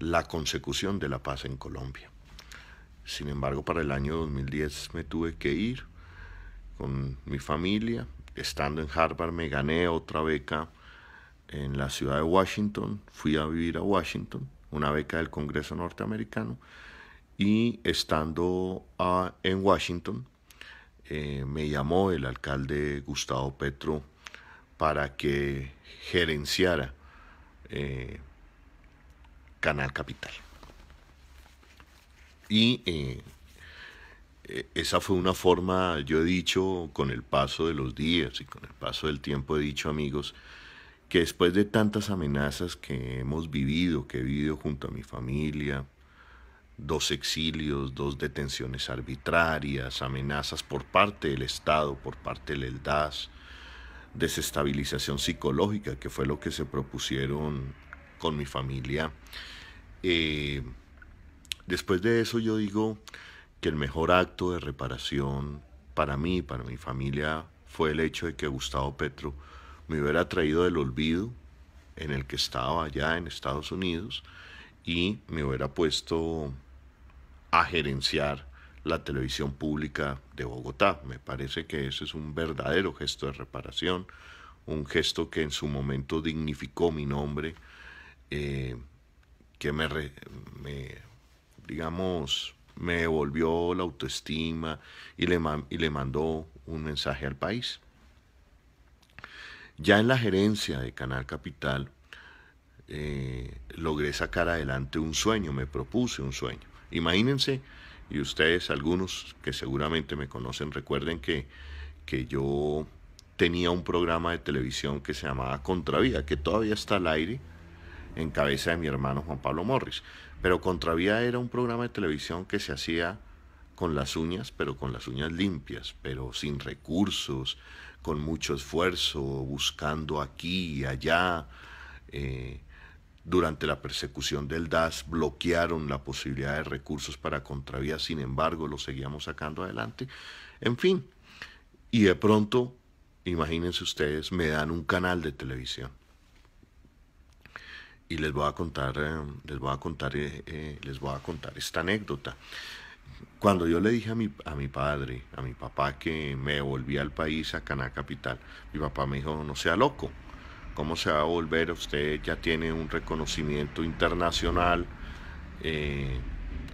la consecución de la paz en Colombia. Sin embargo, para el año 2010 me tuve que ir con mi familia. Estando en Harvard me gané otra beca en la ciudad de Washington. Fui a vivir a Washington, una beca del Congreso norteamericano. Y estando ah, en Washington, eh, me llamó el alcalde Gustavo Petro para que gerenciara eh, Canal Capital. Y eh, eh, esa fue una forma, yo he dicho con el paso de los días y con el paso del tiempo he dicho amigos, que después de tantas amenazas que hemos vivido, que he vivido junto a mi familia, dos exilios, dos detenciones arbitrarias, amenazas por parte del Estado, por parte del DAS, desestabilización psicológica, que fue lo que se propusieron con mi familia. Eh, después de eso yo digo que el mejor acto de reparación para mí, para mi familia, fue el hecho de que Gustavo Petro me hubiera traído del olvido en el que estaba allá en Estados Unidos y me hubiera puesto a gerenciar la televisión pública de Bogotá. Me parece que ese es un verdadero gesto de reparación, un gesto que en su momento dignificó mi nombre eh, que me, digamos, me devolvió la autoestima y le, y le mandó un mensaje al país. Ya en la gerencia de Canal Capital eh, logré sacar adelante un sueño, me propuse un sueño. Imagínense, y ustedes, algunos que seguramente me conocen, recuerden que, que yo tenía un programa de televisión que se llamaba Contravía que todavía está al aire, en cabeza de mi hermano Juan Pablo Morris. Pero Contravía era un programa de televisión que se hacía con las uñas, pero con las uñas limpias, pero sin recursos, con mucho esfuerzo, buscando aquí y allá. Eh, durante la persecución del DAS bloquearon la posibilidad de recursos para Contravía, sin embargo lo seguíamos sacando adelante. En fin, y de pronto, imagínense ustedes, me dan un canal de televisión y les voy a contar, eh, les voy a contar, eh, eh, les voy a contar esta anécdota. Cuando yo le dije a mi, a mi padre, a mi papá que me volvía al país, a Caná Capital, mi papá me dijo, no sea loco, ¿cómo se va a volver? Usted ya tiene un reconocimiento internacional,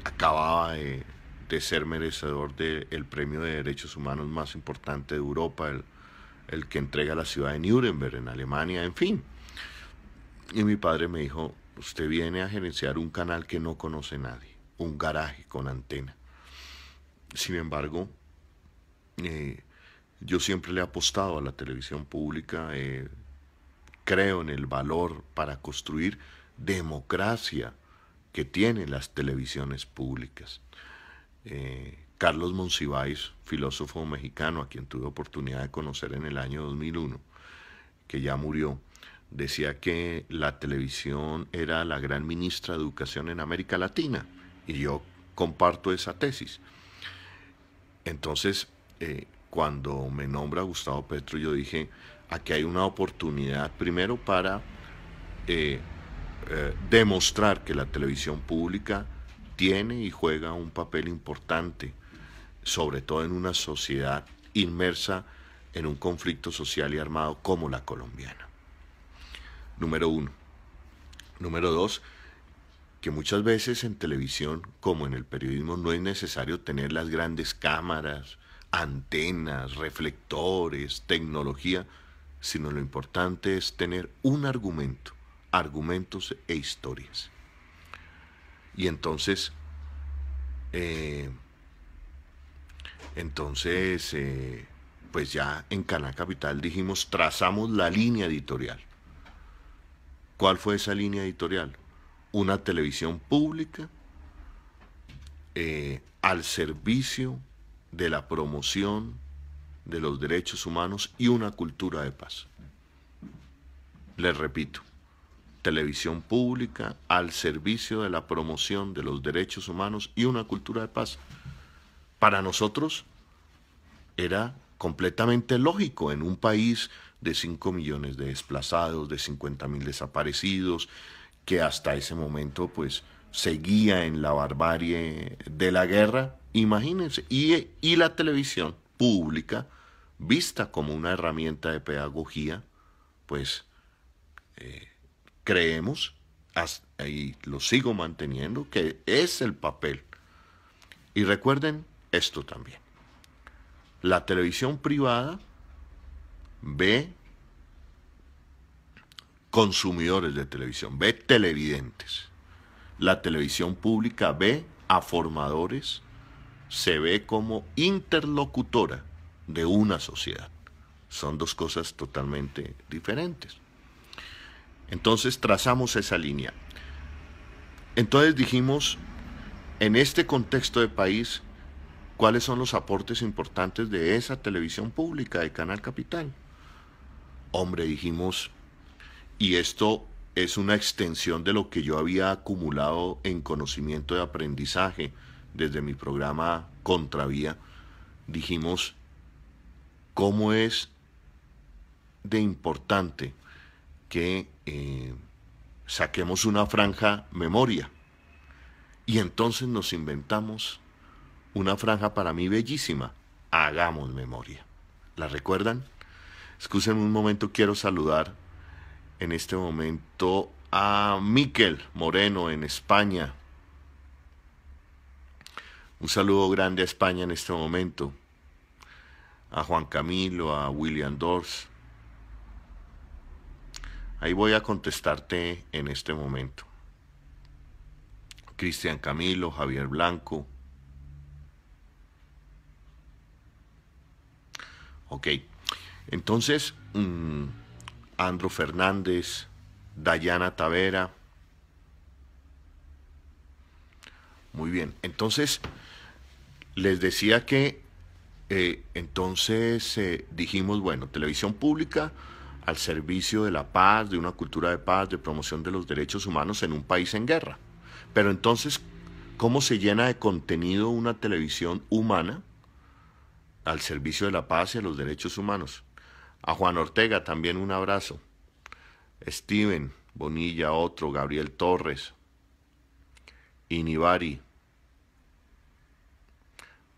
acababa de, ser merecedor del premio de derechos humanos más importante de Europa, el, el que entrega la ciudad de Nuremberg en Alemania, en fin. Y mi padre me dijo, usted viene a gerenciar un canal que no conoce nadie, un garaje con antena. Sin embargo, eh, yo siempre le he apostado a la televisión pública, eh, creo en el valor para construir democracia que tienen las televisiones públicas. Eh, Carlos Monsiváis, filósofo mexicano a quien tuve oportunidad de conocer en el año 2001, que ya murió, decía que la televisión era la gran ministra de educación en América Latina y yo comparto esa tesis. Entonces, eh, cuando me nombra Gustavo Petro, yo dije, aquí hay una oportunidad primero para eh, eh, demostrar que la televisión pública tiene y juega un papel importante, sobre todo en una sociedad inmersa en un conflicto social y armado como la colombiana número uno. Número dos, que muchas veces en televisión, como en el periodismo, no es necesario tener las grandes cámaras, antenas, reflectores, tecnología, sino lo importante es tener un argumento, argumentos e historias. Y entonces, eh, entonces, eh, pues ya en Canal Capital dijimos, trazamos la línea editorial. ¿Cuál fue esa línea editorial? Una televisión pública eh, al servicio de la promoción de los derechos humanos y una cultura de paz. Les repito, televisión pública al servicio de la promoción de los derechos humanos y una cultura de paz. Para nosotros era completamente lógico en un país de 5 millones de desplazados, de 50 mil desaparecidos, que hasta ese momento pues seguía en la barbarie de la guerra, imagínense, y, y la televisión pública, vista como una herramienta de pedagogía, pues eh, creemos, y lo sigo manteniendo, que es el papel. Y recuerden esto también. La televisión privada ve consumidores de televisión, ve televidentes. La televisión pública ve a formadores, se ve como interlocutora de una sociedad. Son dos cosas totalmente diferentes. Entonces trazamos esa línea. Entonces dijimos, en este contexto de país, cuáles son los aportes importantes de esa televisión pública, de Canal Capital. Hombre, dijimos, y esto es una extensión de lo que yo había acumulado en conocimiento de aprendizaje desde mi programa Contravía, dijimos, ¿cómo es de importante que eh, saquemos una franja memoria? Y entonces nos inventamos una franja para mí bellísima. Hagamos memoria. ¿La recuerdan? escúsenme un momento, quiero saludar en este momento a Miquel Moreno en España. Un saludo grande a España en este momento. A Juan Camilo, a William Dors. Ahí voy a contestarte en este momento. Cristian Camilo, Javier Blanco, Ok. Entonces, mm, Andro Fernández, Dayana Tavera. Muy bien. Entonces, les decía que eh, entonces eh, dijimos, bueno, televisión pública al servicio de la paz, de una cultura de paz, de promoción de los derechos humanos en un país en guerra. Pero entonces, ¿cómo se llena de contenido una televisión humana? al servicio de la paz y a los derechos humanos. A Juan Ortega también un abrazo. Steven Bonilla otro, Gabriel Torres, Inibari,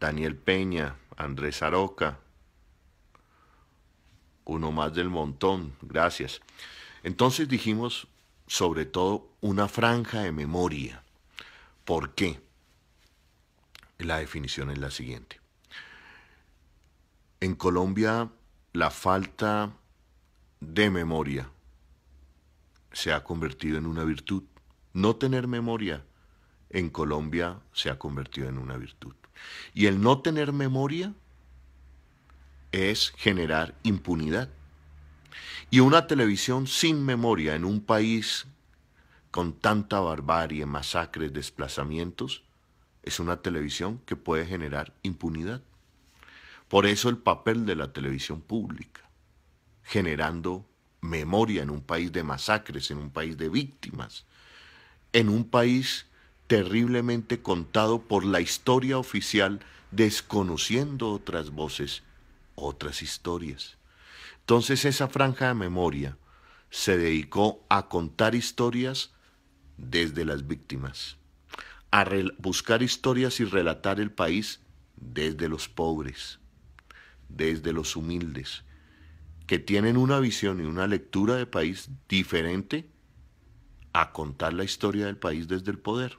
Daniel Peña, Andrés Aroca, uno más del montón, gracias. Entonces dijimos, sobre todo, una franja de memoria. ¿Por qué? La definición es la siguiente en Colombia la falta de memoria se ha convertido en una virtud. No tener memoria en Colombia se ha convertido en una virtud. Y el no tener memoria es generar impunidad. Y una televisión sin memoria en un país con tanta barbarie, masacres, desplazamientos, es una televisión que puede generar impunidad. Por eso el papel de la televisión pública, generando memoria en un país de masacres, en un país de víctimas, en un país terriblemente contado por la historia oficial, desconociendo otras voces, otras historias. Entonces esa franja de memoria se dedicó a contar historias desde las víctimas, a buscar historias y relatar el país desde los pobres, desde los humildes, que tienen una visión y una lectura de país diferente a contar la historia del país desde el poder.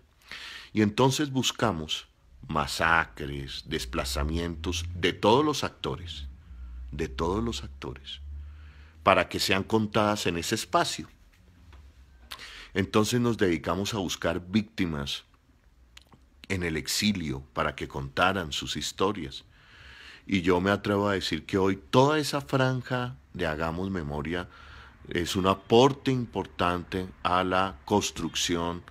Y entonces buscamos masacres, desplazamientos de todos los actores, de todos los actores, para que sean contadas en ese espacio. Entonces nos dedicamos a buscar víctimas en el exilio para que contaran sus historias. Y yo me atrevo a decir que hoy toda esa franja de Hagamos Memoria es un aporte importante a la construcción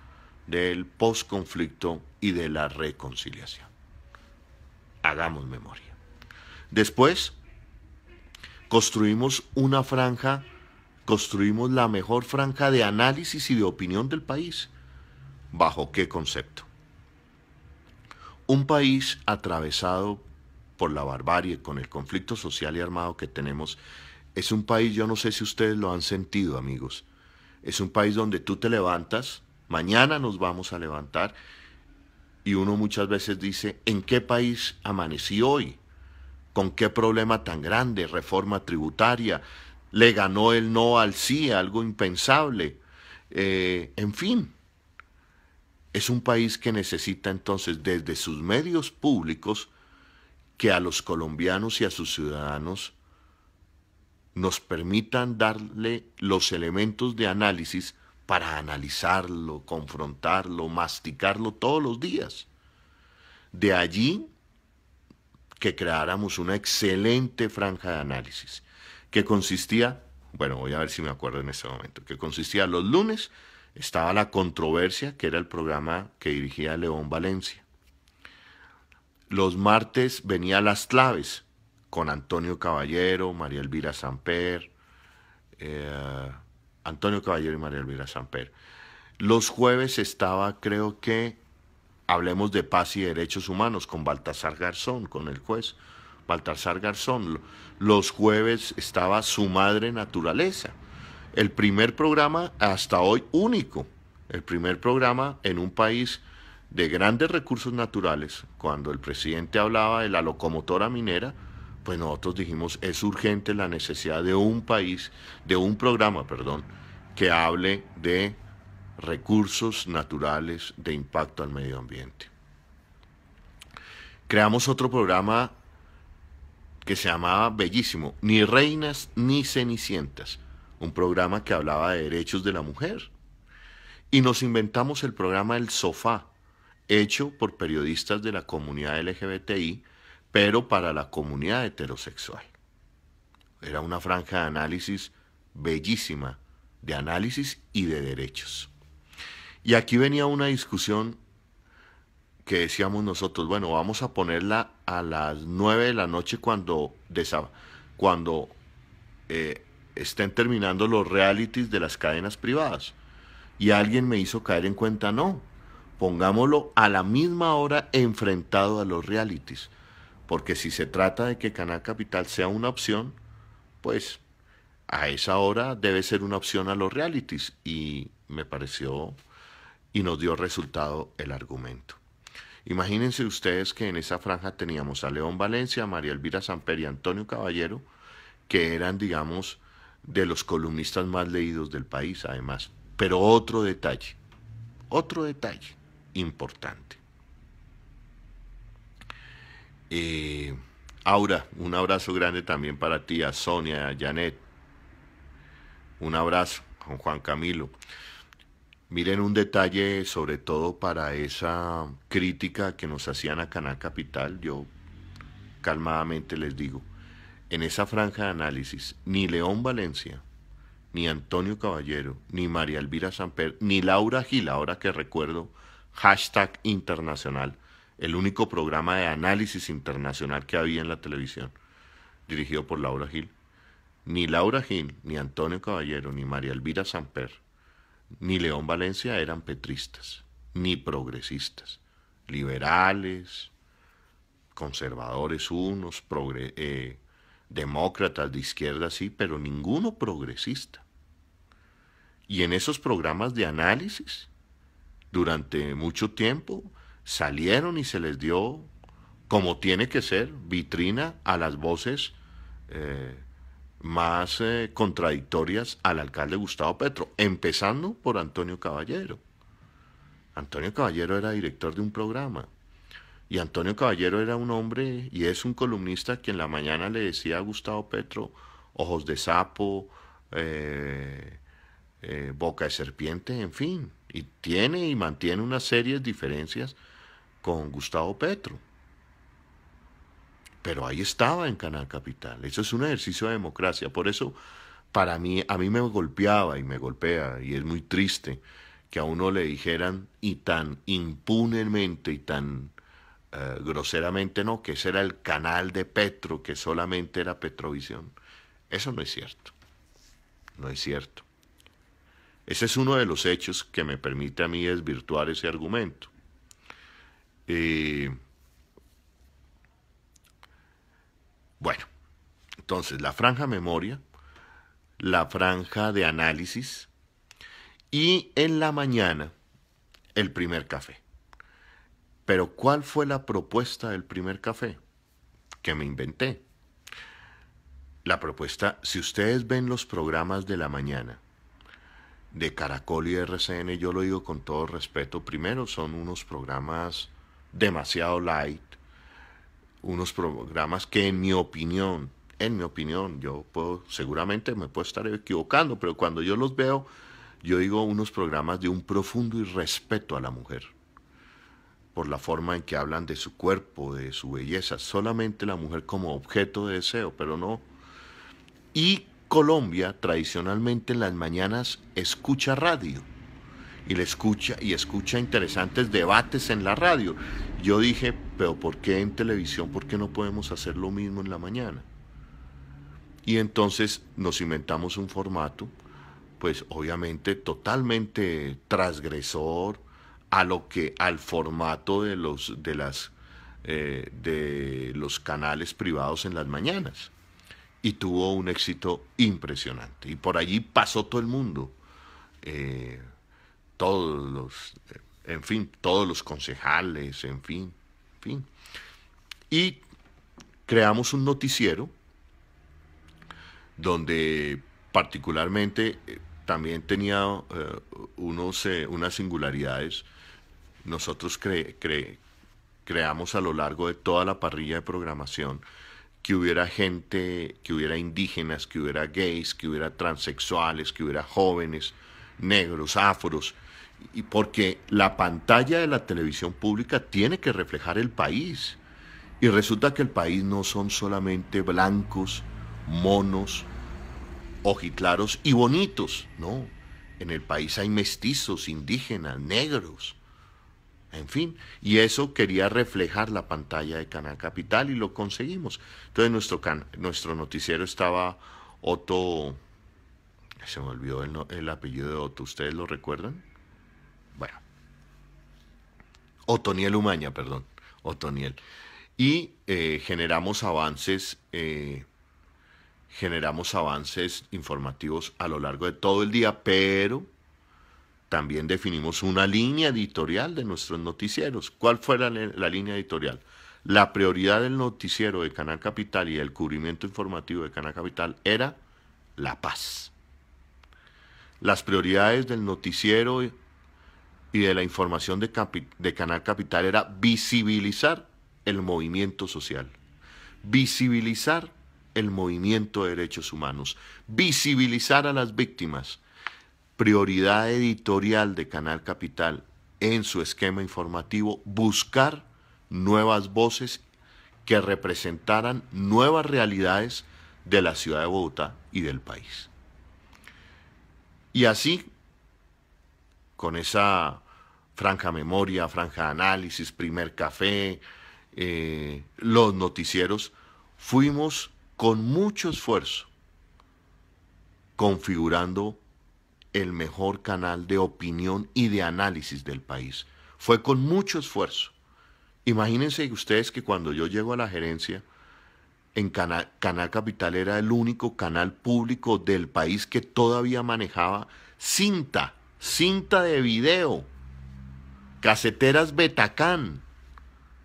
del posconflicto y de la reconciliación. Hagamos memoria. Después, construimos una franja, construimos la mejor franja de análisis y de opinión del país. ¿Bajo qué concepto? Un país atravesado por la barbarie, con el conflicto social y armado que tenemos, es un país, yo no sé si ustedes lo han sentido, amigos, es un país donde tú te levantas, mañana nos vamos a levantar, y uno muchas veces dice, ¿en qué país amanecí hoy? ¿Con qué problema tan grande? Reforma tributaria, le ganó el no al sí, algo impensable. Eh, en fin, es un país que necesita entonces desde sus medios públicos que a los colombianos y a sus ciudadanos nos permitan darle los elementos de análisis para analizarlo, confrontarlo, masticarlo todos los días. De allí que creáramos una excelente franja de análisis, que consistía, bueno, voy a ver si me acuerdo en este momento, que consistía los lunes, estaba la controversia, que era el programa que dirigía León Valencia. Los martes venía Las Claves con Antonio Caballero, María Elvira Samper, eh, Antonio Caballero y María Elvira Samper. Los jueves estaba, creo que, hablemos de paz y derechos humanos con Baltasar Garzón, con el juez Baltasar Garzón. Los jueves estaba Su Madre Naturaleza. El primer programa hasta hoy único. El primer programa en un país de grandes recursos naturales, cuando el presidente hablaba de la locomotora minera, pues nosotros dijimos, es urgente la necesidad de un país, de un programa, perdón, que hable de recursos naturales de impacto al medio ambiente. Creamos otro programa que se llamaba Bellísimo, Ni Reinas ni Cenicientas, un programa que hablaba de derechos de la mujer. Y nos inventamos el programa El Sofá, hecho por periodistas de la comunidad LGBTI, pero para la comunidad heterosexual. Era una franja de análisis bellísima, de análisis y de derechos. Y aquí venía una discusión que decíamos nosotros, bueno, vamos a ponerla a las 9 de la noche cuando, cuando eh, estén terminando los realities de las cadenas privadas. Y alguien me hizo caer en cuenta, no, pongámoslo a la misma hora enfrentado a los realities. Porque si se trata de que Canal Capital sea una opción, pues a esa hora debe ser una opción a los realities. Y me pareció y nos dio resultado el argumento. Imagínense ustedes que en esa franja teníamos a León Valencia, María Elvira Samper y Antonio Caballero, que eran, digamos, de los columnistas más leídos del país, además. Pero otro detalle, otro detalle importante. Eh, Aura, un abrazo grande también para ti, a Sonia, a Janet. Un abrazo, con Juan Camilo. Miren un detalle, sobre todo para esa crítica que nos hacían a Canal Capital, yo calmadamente les digo, en esa franja de análisis, ni León Valencia, ni Antonio Caballero, ni María Elvira Samper, ni Laura Gil, ahora que recuerdo hashtag internacional, el único programa de análisis internacional que había en la televisión, dirigido por Laura Gil. Ni Laura Gil, ni Antonio Caballero, ni María Elvira Samper, ni León Valencia eran petristas, ni progresistas, liberales, conservadores unos, eh, demócratas de izquierda sí, pero ninguno progresista. Y en esos programas de análisis durante mucho tiempo salieron y se les dio, como tiene que ser, vitrina a las voces eh, más eh, contradictorias al alcalde Gustavo Petro, empezando por Antonio Caballero. Antonio Caballero era director de un programa y Antonio Caballero era un hombre y es un columnista que en la mañana le decía a Gustavo Petro, ojos de sapo, eh, boca de serpiente, en fin, y tiene y mantiene unas series diferencias con Gustavo Petro. Pero ahí estaba en Canal Capital. Eso es un ejercicio de democracia. Por eso, para mí, a mí me golpeaba y me golpea, y es muy triste que a uno le dijeran y tan impunemente y tan eh, groseramente no, que ese era el canal de Petro, que solamente era Petrovisión. Eso no es cierto. No es cierto. Ese es uno de los hechos que me permite a mí desvirtuar ese argumento. Eh, bueno, entonces la franja memoria, la franja de análisis y en la mañana el primer café. Pero ¿cuál fue la propuesta del primer café? Que me inventé. La propuesta, si ustedes ven los programas de la mañana, de Caracol y RCN, yo lo digo con todo respeto, primero son unos programas demasiado light, unos programas que en mi opinión, en mi opinión, yo puedo, seguramente me puedo estar equivocando, pero cuando yo los veo, yo digo unos programas de un profundo irrespeto a la mujer, por la forma en que hablan de su cuerpo, de su belleza, solamente la mujer como objeto de deseo, pero no. Y Colombia tradicionalmente en las mañanas escucha radio y le escucha y escucha interesantes debates en la radio. Yo dije, pero ¿por qué en televisión? ¿Por qué no podemos hacer lo mismo en la mañana? Y entonces nos inventamos un formato, pues obviamente totalmente transgresor a lo que al formato de los de las eh, de los canales privados en las mañanas y tuvo un éxito impresionante. Y por allí pasó todo el mundo. Eh, todos los, eh, en fin, todos los concejales, en fin, en fin. Y creamos un noticiero donde particularmente eh, también tenía unos, unas singularidades. Nosotros cre creamos a lo largo de toda la parrilla de programación que hubiera gente, que hubiera indígenas, que hubiera gays, que hubiera transexuales, que hubiera jóvenes, negros, afros, y porque la pantalla de la televisión pública tiene que reflejar el país. Y resulta que el país no son solamente blancos, monos, ojiclaros y bonitos, no. En el país hay mestizos, indígenas, negros, en fin, y eso quería reflejar la pantalla de Canal Capital y lo conseguimos. Entonces nuestro, nuestro noticiero estaba Otto, se me olvidó el, el apellido de Otto, ¿ustedes lo recuerdan? Bueno, Otoniel Umaña, perdón, Otoniel. Y eh, generamos avances. Eh, generamos avances informativos a lo largo de todo el día, pero también definimos una línea editorial de nuestros noticieros. ¿Cuál fue la, línea editorial? La prioridad del noticiero de Canal Capital y el cubrimiento informativo de Canal Capital era la paz. Las prioridades del noticiero y de la información de Canal Capital era visibilizar el movimiento social, visibilizar el movimiento de derechos humanos, visibilizar a las víctimas, prioridad editorial de Canal Capital en su esquema informativo, buscar nuevas voces que representaran nuevas realidades de la ciudad de Bogotá y del país. Y así, con esa franja memoria, franja análisis, primer café, eh, los noticieros, fuimos con mucho esfuerzo configurando el mejor canal de opinión y de análisis del país. Fue con mucho esfuerzo. Imagínense ustedes que cuando yo llego a la gerencia, en Canal Capital era el único canal público del país que todavía manejaba cinta, cinta de video, caseteras Betacán.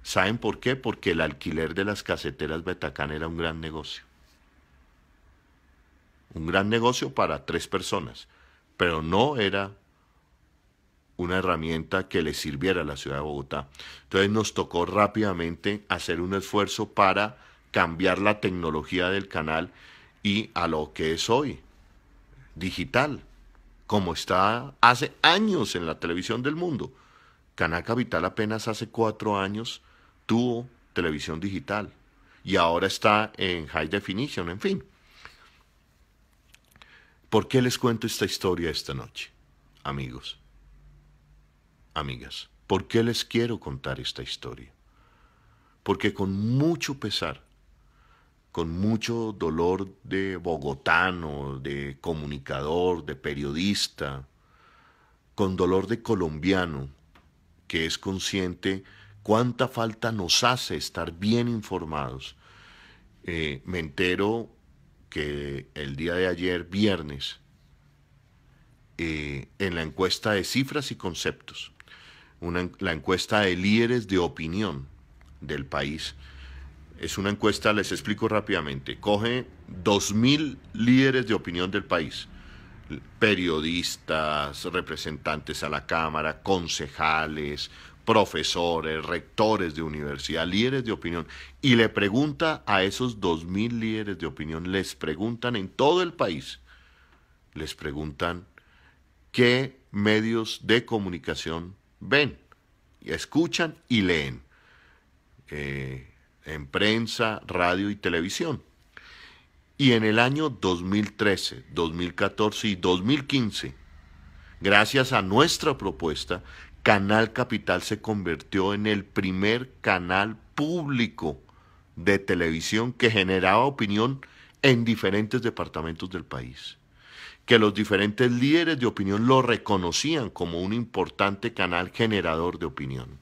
¿Saben por qué? Porque el alquiler de las caseteras Betacán era un gran negocio. Un gran negocio para tres personas pero no era una herramienta que le sirviera a la ciudad de Bogotá. Entonces nos tocó rápidamente hacer un esfuerzo para cambiar la tecnología del canal y a lo que es hoy, digital, como está hace años en la televisión del mundo. Canal Capital apenas hace cuatro años tuvo televisión digital y ahora está en High Definition, en fin. ¿Por qué les cuento esta historia esta noche, amigos? Amigas, ¿por qué les quiero contar esta historia? Porque con mucho pesar, con mucho dolor de bogotano, de comunicador, de periodista, con dolor de colombiano, que es consciente cuánta falta nos hace estar bien informados. Eh, me entero que el día de ayer, viernes, eh, en la encuesta de cifras y conceptos, la encuesta de líderes de opinión del país, es una encuesta, les explico rápidamente, coge 2.000 líderes de opinión del país, periodistas, representantes a la Cámara, concejales, profesores, rectores de universidad, líderes de opinión, y le pregunta a esos 2.000 líderes de opinión, les preguntan en todo el país, les preguntan qué medios de comunicación ven, escuchan y leen, eh, en prensa, radio y televisión. Y en el año 2013, 2014 y 2015, gracias a nuestra propuesta, Canal Capital se convirtió en el primer canal público de televisión que generaba opinión en diferentes departamentos del país, que los diferentes líderes de opinión lo reconocían como un importante canal generador de opinión.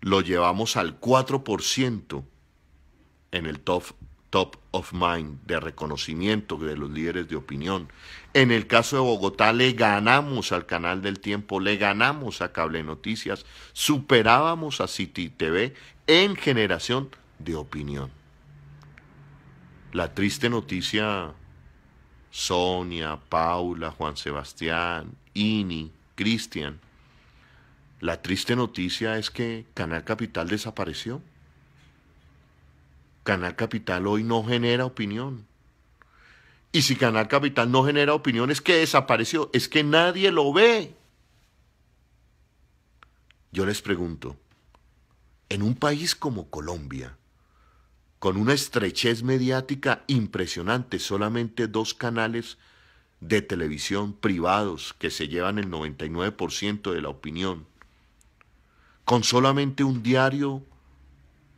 Lo llevamos al 4% en el top top of mind, de reconocimiento de los líderes de opinión. En el caso de Bogotá le ganamos al canal del tiempo, le ganamos a Cable Noticias, superábamos a City TV en generación de opinión. La triste noticia, Sonia, Paula, Juan Sebastián, Ini, Cristian, la triste noticia es que Canal Capital desapareció. Canal Capital hoy no genera opinión. Y si Canal Capital no genera opinión es que desapareció, es que nadie lo ve. Yo les pregunto, en un país como Colombia, con una estrechez mediática impresionante, solamente dos canales de televisión privados que se llevan el 99% de la opinión, con solamente un diario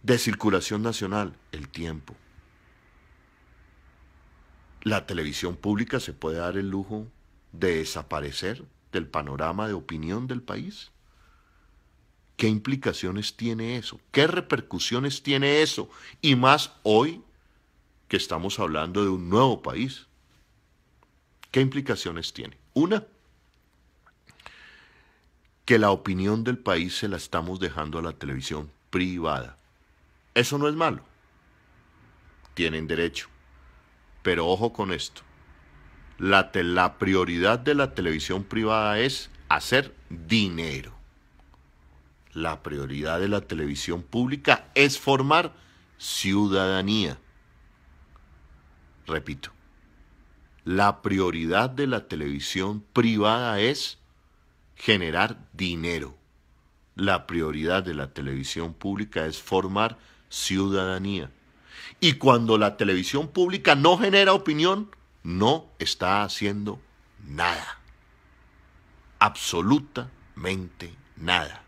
de circulación nacional, el tiempo. La televisión pública se puede dar el lujo de desaparecer del panorama de opinión del país. ¿Qué implicaciones tiene eso? ¿Qué repercusiones tiene eso? Y más hoy que estamos hablando de un nuevo país. ¿Qué implicaciones tiene? Una, que la opinión del país se la estamos dejando a la televisión privada. Eso no es malo. Tienen derecho. Pero ojo con esto. La, prioridad de la televisión privada es hacer dinero. La prioridad de la televisión pública es formar ciudadanía. Repito, la prioridad de la televisión privada es generar dinero. La prioridad de la televisión pública es formar ciudadanía. Y cuando la televisión pública no genera opinión, no está haciendo nada. Absolutamente nada.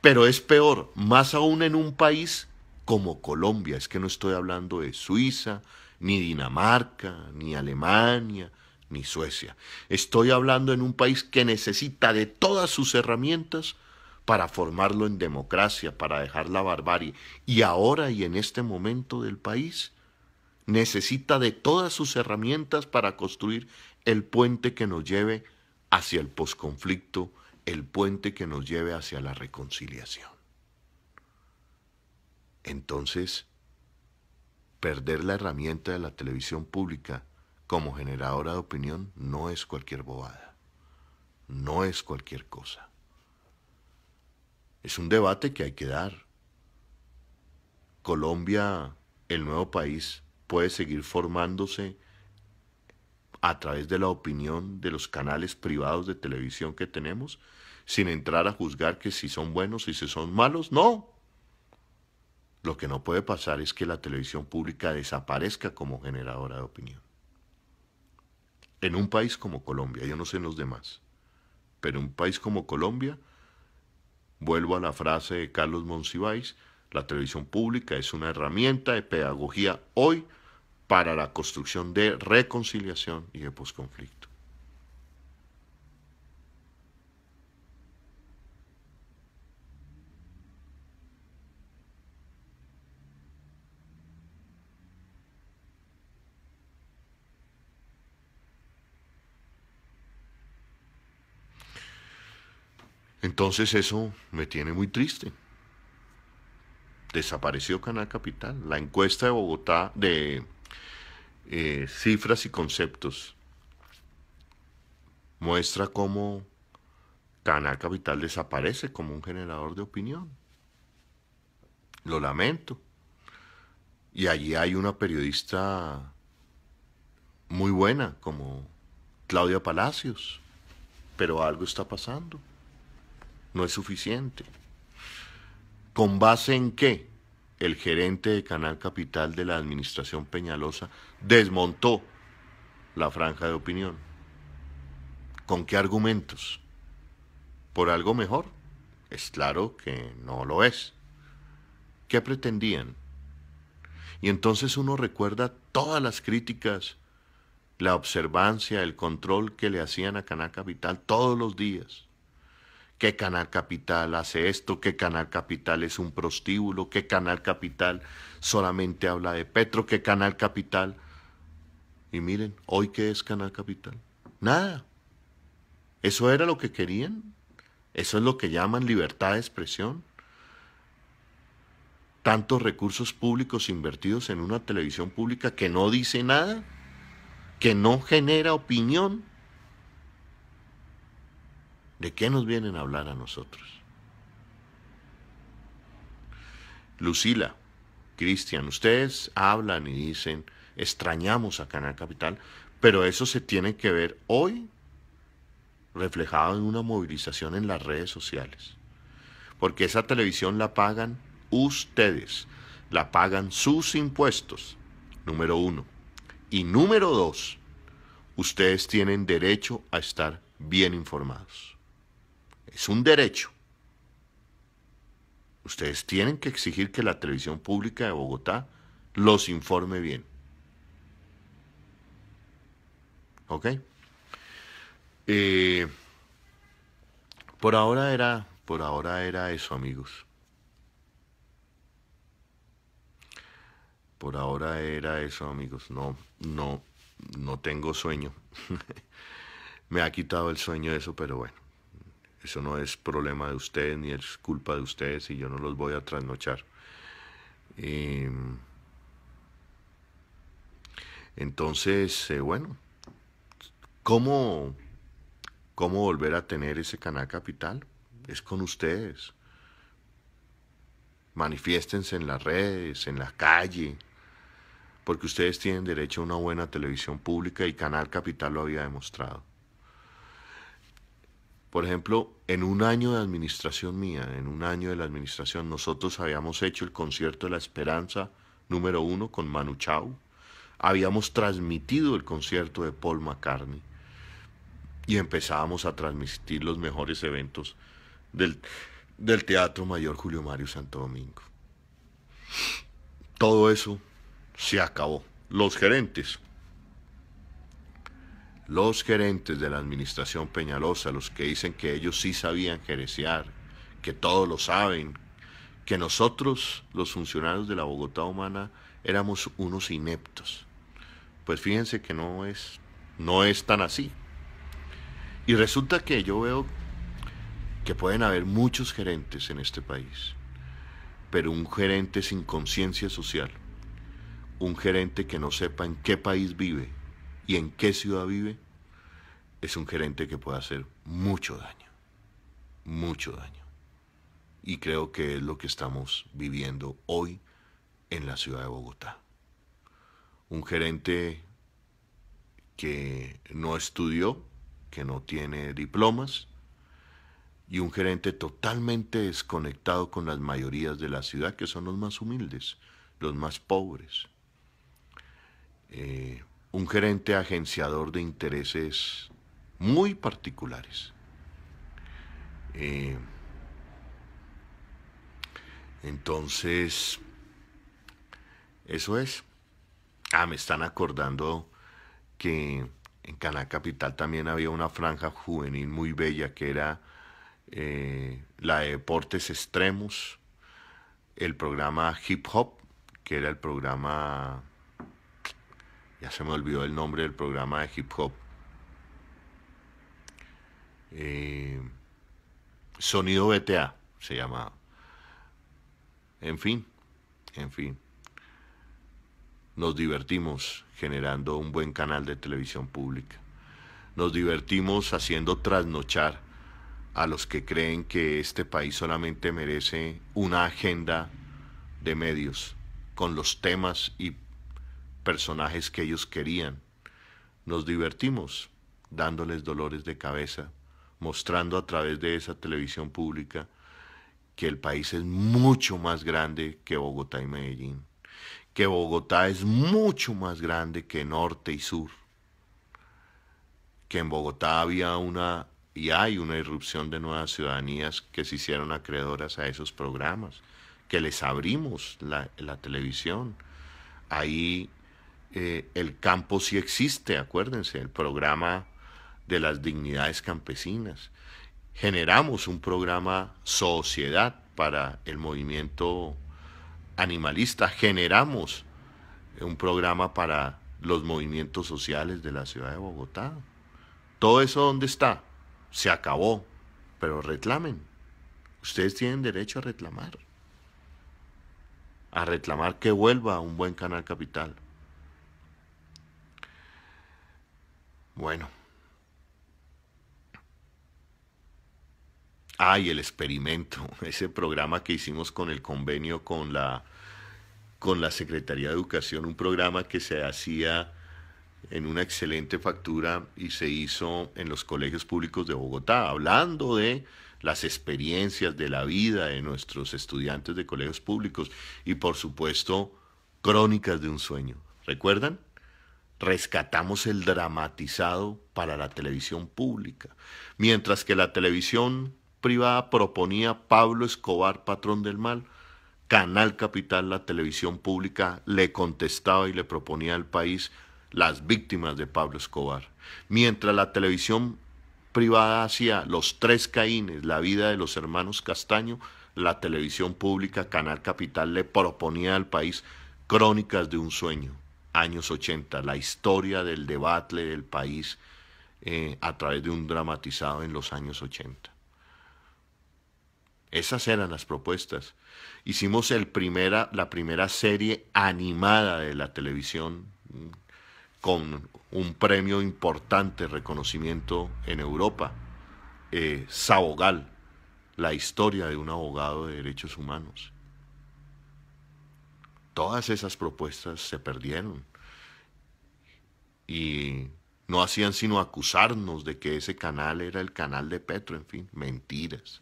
Pero es peor, más aún en un país como Colombia. Es que no estoy hablando de Suiza, ni Dinamarca, ni Alemania, ni Suecia. Estoy hablando en un país que necesita de todas sus herramientas para formarlo en democracia, para dejar la barbarie. Y ahora y en este momento del país necesita de todas sus herramientas para construir el puente que nos lleve hacia el posconflicto, el puente que nos lleve hacia la reconciliación. Entonces, perder la herramienta de la televisión pública como generadora de opinión no es cualquier bobada, no es cualquier cosa. Es un debate que hay que dar. Colombia, el nuevo país, puede seguir formándose a través de la opinión de los canales privados de televisión que tenemos, sin entrar a juzgar que si son buenos y si son malos. No. Lo que no puede pasar es que la televisión pública desaparezca como generadora de opinión. En un país como Colombia, yo no sé en los demás, pero en un país como Colombia, Vuelvo a la frase de Carlos Monsiváis, la televisión pública es una herramienta de pedagogía hoy para la construcción de reconciliación y de posconflicto. Entonces eso me tiene muy triste. Desapareció Canal Capital. La encuesta de Bogotá de eh, cifras y conceptos muestra cómo Canal Capital desaparece como un generador de opinión. Lo lamento. Y allí hay una periodista muy buena como Claudia Palacios, pero algo está pasando no es suficiente. ¿Con base en qué? El gerente de Canal Capital de la Administración Peñalosa desmontó la franja de opinión. ¿Con qué argumentos? ¿Por algo mejor? Es claro que no lo es. ¿Qué pretendían? Y entonces uno recuerda todas las críticas, la observancia, el control que le hacían a Canal Capital todos los días. ¿Qué Canal Capital hace esto, ¿Qué Canal Capital es un prostíbulo, ¿Qué Canal Capital solamente habla de Petro, ¿Qué Canal Capital... Y miren, hoy qué es Canal Capital. Nada. ¿Eso era lo que querían? ¿Eso es lo que llaman libertad de expresión? tantos recursos públicos invertidos en una televisión pública que no dice nada, que no genera opinión, ¿De qué nos vienen a hablar a nosotros? Lucila, Cristian, ustedes hablan y dicen, extrañamos a Canal Capital, pero eso se tiene que ver hoy reflejado en una movilización en las redes sociales. Porque esa televisión la pagan ustedes, la pagan sus impuestos, número uno. Y número dos, ustedes tienen derecho a estar bien informados. Es un derecho. Ustedes tienen que exigir que la televisión pública de Bogotá los informe bien. ¿Ok? Eh, por ahora era, por ahora era eso, amigos. Por ahora era eso, amigos. No, no, no tengo sueño. Me ha quitado el sueño eso, pero bueno. Eso no es problema de ustedes ni es culpa de ustedes y yo no los voy a trasnochar. Em, entonces, eh, bueno, ¿cómo, ¿cómo volver a tener ese canal capital? Es con ustedes. Manifiéstense en las redes, en la calle, porque ustedes tienen derecho a una buena televisión pública y Canal Capital lo había demostrado. Por ejemplo, en un año de administración mía, en un año de la administración, nosotros habíamos hecho el concierto de la esperanza número uno con Manu Chau. habíamos transmitido el concierto de Paul McCartney y empezábamos a transmitir los mejores eventos del, del Teatro Mayor Julio Mario Santo Domingo. Todo eso se acabó. Los gerentes los gerentes de la administración Peñalosa, los que dicen que ellos sí sabían gerenciar, que todos lo saben, que nosotros, los funcionarios de la Bogotá humana, éramos unos ineptos. Pues fíjense que no es, no es tan así. Y resulta que yo veo que pueden haber muchos gerentes en este país, pero un gerente sin conciencia social, un gerente que no sepa en qué país vive, y en qué ciudad vive, es un gerente que puede hacer mucho daño, mucho daño. Y creo que es lo que estamos viviendo hoy en la ciudad de Bogotá. Un gerente que no estudió, que no tiene diplomas, y un gerente totalmente desconectado con las mayorías de la ciudad, que son los más humildes, los más pobres. Eh, un gerente agenciador de intereses muy particulares. Eh, entonces, eso es. Ah, me están acordando que en Canal Capital también había una franja juvenil muy bella que era eh, la de deportes extremos, el programa hip hop, que era el programa ya se me olvidó el nombre del programa de hip hop. Eh, Sonido BTA se llama. En fin, en fin. Nos divertimos generando un buen canal de televisión pública. Nos divertimos haciendo trasnochar a los que creen que este país solamente merece una agenda de medios con los temas y personajes que ellos querían. Nos divertimos dándoles dolores de cabeza, mostrando a través de esa televisión pública que el país es mucho más grande que Bogotá y Medellín, que Bogotá es mucho más grande que norte y sur, que en Bogotá había una y hay una irrupción de nuevas ciudadanías que se hicieron acreedoras a esos programas, que les abrimos la, televisión. Ahí eh, el campo sí existe, acuérdense, el programa de las dignidades campesinas. Generamos un programa sociedad para el movimiento animalista, generamos un programa para los movimientos sociales de la ciudad de Bogotá. Todo eso dónde está? Se acabó, pero reclamen. Ustedes tienen derecho a reclamar. A reclamar que vuelva un buen canal capital. Bueno. hay el experimento, ese programa que hicimos con el convenio con la, con la Secretaría de Educación, un programa que se hacía en una excelente factura y se hizo en los colegios públicos de Bogotá, hablando de las experiencias de la vida de nuestros estudiantes de colegios públicos y por supuesto, crónicas de un sueño. ¿Recuerdan? rescatamos el dramatizado para la televisión pública, mientras que la televisión privada proponía Pablo Escobar, patrón del mal, Canal Capital, la televisión pública, le contestaba y le proponía al país las víctimas de Pablo Escobar, mientras la televisión privada hacía Los Tres Caínes, la vida de los hermanos Castaño, la televisión pública, Canal Capital, le proponía al país Crónicas de un Sueño, años 80, la historia del debate del país eh, a través de un dramatizado en los años 80. Esas eran las propuestas. Hicimos el primera, la primera serie animada de la televisión mm, con un premio importante, reconocimiento en Europa, eh, Sabogal, la historia de un abogado de derechos humanos todas esas propuestas se perdieron y no hacían sino acusarnos de que ese canal era el canal de Petro, en fin, mentiras,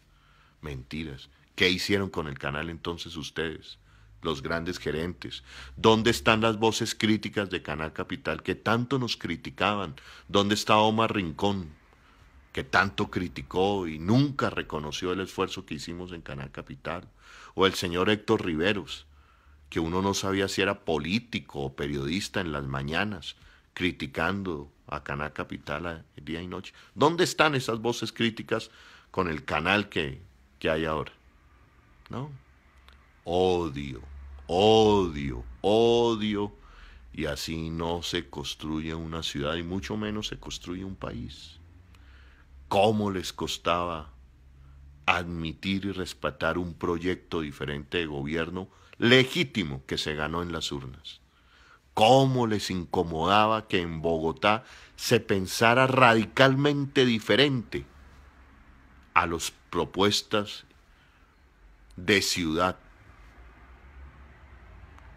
mentiras. ¿Qué hicieron con el canal entonces ustedes, los grandes gerentes? ¿Dónde están las voces críticas de Canal Capital que tanto nos criticaban? ¿Dónde está Omar Rincón, que tanto criticó y nunca reconoció el esfuerzo que hicimos en Canal Capital? ¿O el señor Héctor Riveros? que uno no sabía si era político o periodista en las mañanas, criticando a Canal Capital eh, día y noche. ¿Dónde están esas voces críticas con el canal que, que hay ahora? ¿No? Odio, odio, odio. Y así no se construye una ciudad y mucho menos se construye un país. ¿Cómo les costaba admitir y respetar un proyecto diferente de gobierno legítimo que se ganó en las urnas. ¿Cómo les incomodaba que en Bogotá se pensara radicalmente diferente a las propuestas de ciudad?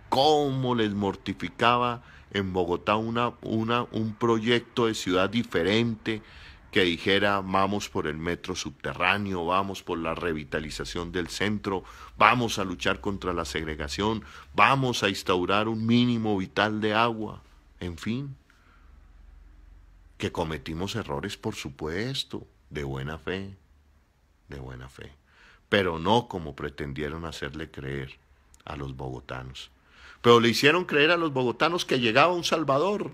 ¿Cómo les mortificaba en Bogotá una, una, un proyecto de ciudad diferente? que dijera vamos por el metro subterráneo, vamos por la revitalización del centro, vamos a luchar contra la segregación, vamos a instaurar un mínimo vital de agua, en fin, que cometimos errores, por supuesto, de buena fe, de buena fe, pero no como pretendieron hacerle creer a los bogotanos. Pero le hicieron creer a los bogotanos que llegaba un Salvador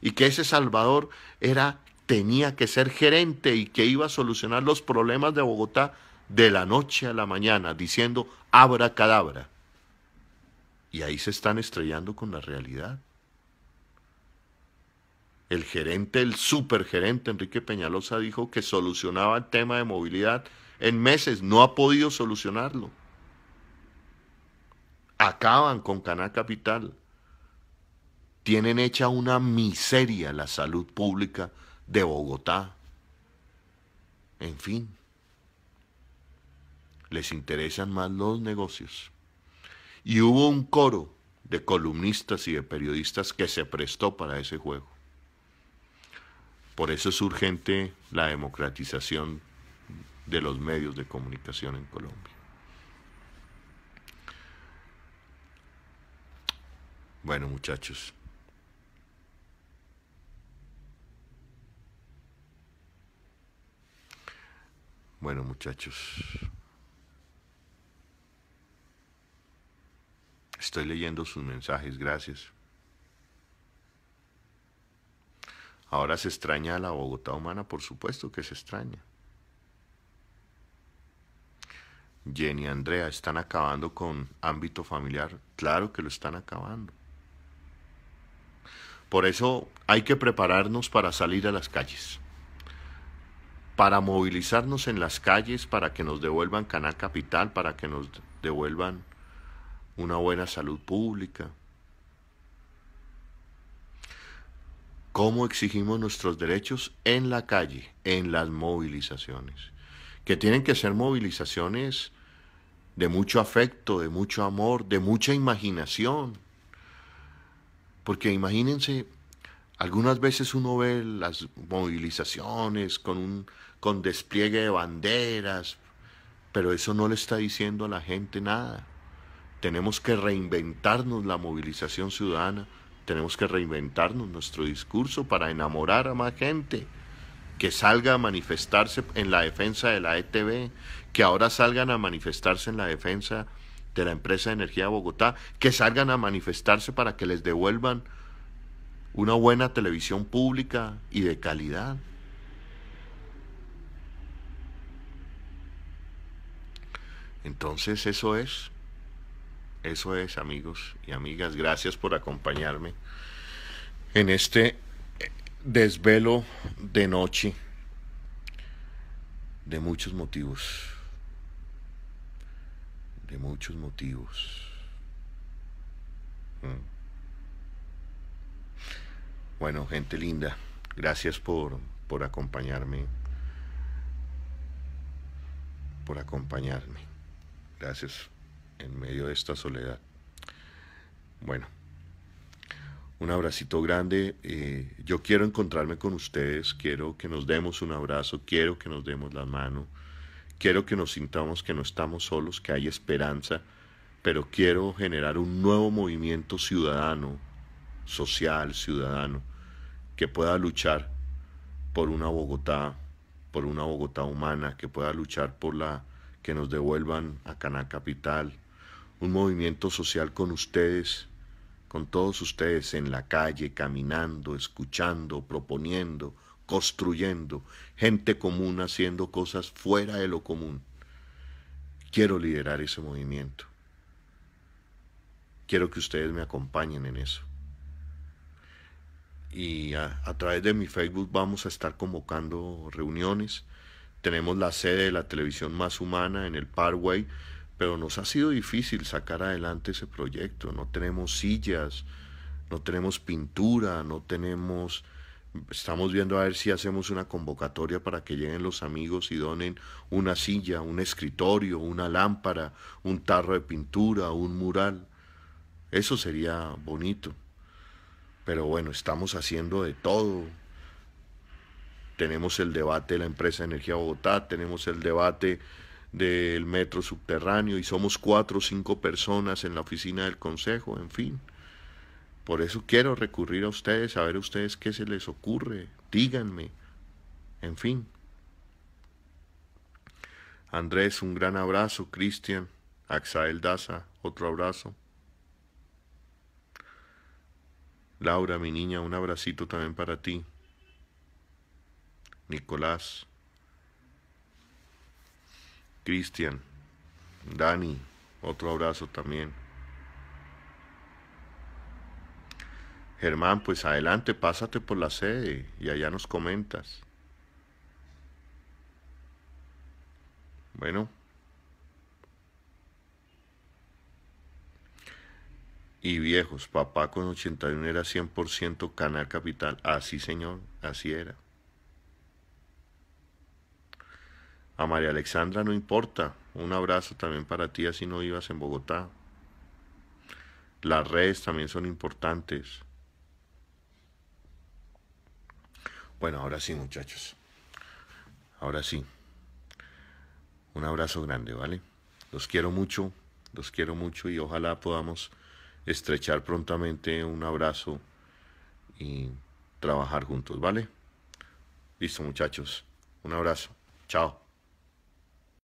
y que ese Salvador era tenía que ser gerente y que iba a solucionar los problemas de Bogotá de la noche a la mañana, diciendo abra cadabra. Y ahí se están estrellando con la realidad. El gerente, el supergerente Enrique Peñalosa dijo que solucionaba el tema de movilidad en meses, no ha podido solucionarlo. Acaban con Caná Capital. Tienen hecha una miseria la salud pública de Bogotá, en fin. Les interesan más los negocios. Y hubo un coro de columnistas y de periodistas que se prestó para ese juego. Por eso es urgente la democratización de los medios de comunicación en Colombia. Bueno, muchachos. Bueno, muchachos, estoy leyendo sus mensajes, gracias. Ahora se extraña a la Bogotá humana, por supuesto que se extraña. Jenny Andrea, están acabando con ámbito familiar. Claro que lo están acabando. Por eso hay que prepararnos para salir a las calles para movilizarnos en las calles, para que nos devuelvan Canal Capital, para que nos devuelvan una buena salud pública. ¿Cómo exigimos nuestros derechos en la calle, en las movilizaciones? Que tienen que ser movilizaciones de mucho afecto, de mucho amor, de mucha imaginación. Porque imagínense algunas veces uno ve las movilizaciones con, un, con despliegue de banderas, pero eso no le está diciendo a la gente nada. Tenemos que reinventarnos la movilización ciudadana, tenemos que reinventarnos nuestro discurso para enamorar a más gente que salga a manifestarse en la defensa de la ETB, que ahora salgan a manifestarse en la defensa de la empresa de energía de Bogotá, que salgan a manifestarse para que les devuelvan una buena televisión pública y de calidad. Entonces eso es, eso es amigos y amigas, gracias por acompañarme en este eh, desvelo de noche de muchos motivos, de muchos motivos. Mm. Bueno, gente linda, gracias por, acompañarme. Por acompañarme. Gracias en medio de esta soledad. Bueno, un abracito grande. Eh, yo quiero encontrarme con ustedes, quiero que nos demos un abrazo, quiero que nos demos la mano, quiero que nos sintamos que no estamos solos, que hay esperanza, pero quiero generar un nuevo movimiento ciudadano, social, ciudadano que pueda luchar por una Bogotá, por una Bogotá humana, que pueda luchar por la que nos devuelvan a Cana Capital, un movimiento social con ustedes, con todos ustedes en la calle, caminando, escuchando, proponiendo, construyendo, gente común haciendo cosas fuera de lo común. Quiero liderar ese movimiento. Quiero que ustedes me acompañen en eso y a, través de mi Facebook vamos a estar convocando reuniones. Tenemos la sede de la televisión más humana en el Parkway, pero nos ha sido difícil sacar adelante ese proyecto. No tenemos sillas, no tenemos pintura, no tenemos... Estamos viendo a ver si hacemos una convocatoria para que lleguen los amigos y donen una silla, un escritorio, una lámpara, un tarro de pintura, un mural. Eso sería bonito. Pero bueno, estamos haciendo de todo. Tenemos el debate de la empresa Energía Bogotá, tenemos el debate del metro subterráneo y somos cuatro o cinco personas en la oficina del consejo, en fin. Por eso quiero recurrir a ustedes, a ver a ustedes qué se les ocurre, díganme, en fin. Andrés, un gran abrazo, Cristian, Axel Daza, otro abrazo. Laura, mi niña, un abracito también para ti. Nicolás, Cristian, Dani, otro abrazo también. Germán, pues adelante, pásate por la sede y allá nos comentas. Bueno. y viejos. Papá con 81 era 100% Canal Capital. Así, señor, así era. A María Alexandra no importa. Un abrazo también para ti, así no ibas en Bogotá. Las redes también son importantes. Bueno, ahora sí, muchachos. Ahora sí. Un abrazo grande, ¿vale? Los quiero mucho, los quiero mucho y ojalá podamos estrechar prontamente un abrazo y trabajar juntos, ¿vale? Listo muchachos, un abrazo, chao.